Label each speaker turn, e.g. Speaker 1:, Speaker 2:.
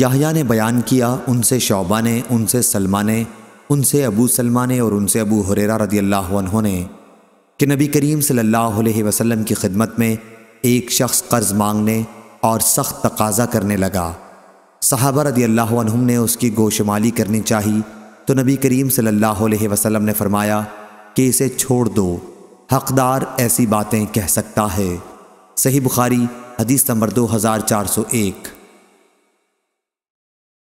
Speaker 1: याहिया ने बयान किया उनसे शोबा ने उनसे सलमा ने उनसे अबू सलमा ने और उनसे अबू हुरेरा रदी अल्लाह ने कि नबी करीम सल्लल्लाहु अलैहि वसल्लम की खिदमत में एक शख्स कर्ज़ मांगने और सख्त तकाजा करने लगा सहाबा रदी अल्लाह ने उसकी गोशमाली करनी चाही तो नबी करीम सल्लल्लाहु अलैहि वसल्लम ने फरमाया कि इसे छोड़ दो हकदार ऐसी बातें कह सकता है सही बुखारी हदीस नंबर दो हज़ार चार सौ एक